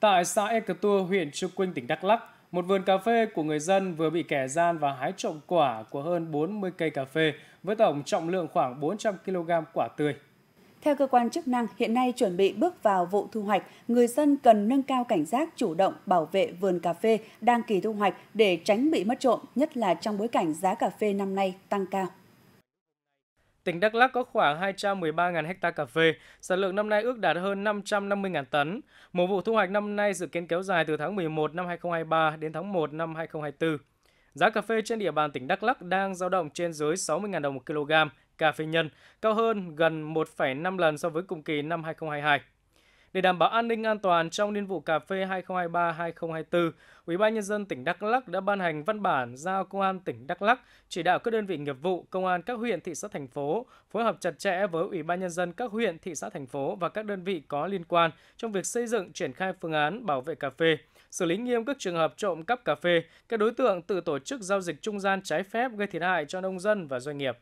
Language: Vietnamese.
Tại xã Ekertur, huyện Trư Quynh, tỉnh Đắk Lắk, một vườn cà phê của người dân vừa bị kẻ gian và hái trộm quả của hơn 40 cây cà phê với tổng trọng lượng khoảng 400 kg quả tươi. Theo cơ quan chức năng, hiện nay chuẩn bị bước vào vụ thu hoạch, người dân cần nâng cao cảnh giác chủ động bảo vệ vườn cà phê đang kỳ thu hoạch để tránh bị mất trộm, nhất là trong bối cảnh giá cà phê năm nay tăng cao tỉnh Đắk Lắk có khoảng 213.000 ha cà phê, sản lượng năm nay ước đạt hơn 550.000 tấn. Mùa vụ thu hoạch năm nay dự kiến kéo dài từ tháng 11 năm 2023 đến tháng 1 năm 2024. Giá cà phê trên địa bàn tỉnh Đắk Lắk đang dao động trên dưới 60.000 đồng một kg cà phê nhân, cao hơn gần 1,5 lần so với cùng kỳ năm 2022. Để đảm bảo an ninh an toàn trong niên vụ cà phê 2023-2024, Ủy ban nhân dân tỉnh Đắk Lắk đã ban hành văn bản giao công an tỉnh Đắk Lắk chỉ đạo các đơn vị nghiệp vụ, công an các huyện, thị xã thành phố phối hợp chặt chẽ với Ủy ban nhân dân các huyện, thị xã thành phố và các đơn vị có liên quan trong việc xây dựng triển khai phương án bảo vệ cà phê, xử lý nghiêm các trường hợp trộm cắp cà phê, các đối tượng tự tổ chức giao dịch trung gian trái phép gây thiệt hại cho nông dân và doanh nghiệp.